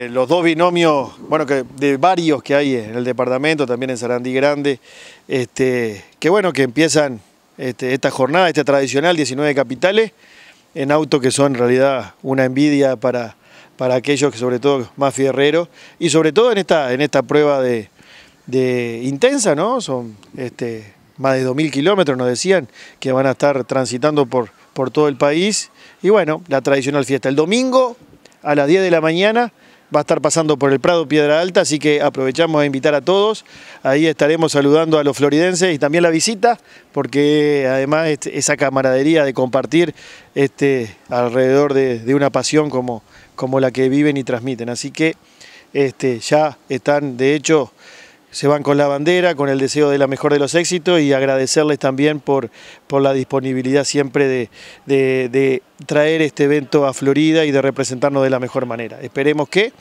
Los dos binomios, bueno, que de varios que hay en el departamento, también en Sarandí Grande, este, que bueno, que empiezan este, esta jornada, este tradicional 19 capitales, en autos que son en realidad una envidia para, para aquellos que sobre todo más fierreros, y sobre todo en esta, en esta prueba de, intensa, ¿no? Son este, más de 2.000 kilómetros, nos decían, que van a estar transitando por, por todo el país, y bueno, la tradicional fiesta. El domingo a las 10 de la mañana va a estar pasando por el Prado Piedra Alta, así que aprovechamos a invitar a todos. Ahí estaremos saludando a los floridenses y también la visita, porque además este, esa camaradería de compartir este, alrededor de, una pasión como, como, la que viven y transmiten. Así que este, ya están, de hecho, se van con la bandera, con el deseo de la mejor de los éxitos y agradecerles también por, por la disponibilidad siempre de, de, traer este evento a Florida y de representarnos de la mejor manera. Esperemos que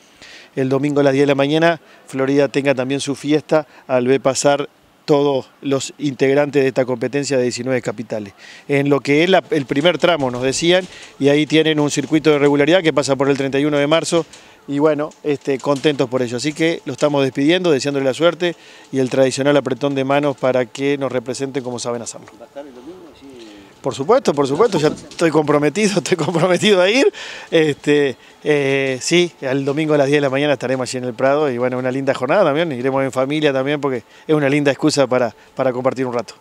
el domingo a las 10 de la mañana Florida tenga también su fiesta al ver pasar todos los integrantes de esta competencia de 19 capitales. En lo que es el primer tramo, nos decían, y ahí tienen un circuito de regularidad que pasa por el 31 de marzo y bueno, este, contentos por ello. Así que lo estamos despidiendo, deseándole la suerte y el tradicional apretón de manos para que nos representen como saben hacerlo. ¿Va a estar el domingo? Por supuesto, por supuesto, ya estoy comprometido, estoy comprometido a ir. Este, eh, sí, el domingo a las 10 de la mañana estaremos allí en el Prado y bueno, una linda jornada también, iremos en familia también porque es una linda excusa para, para compartir un rato.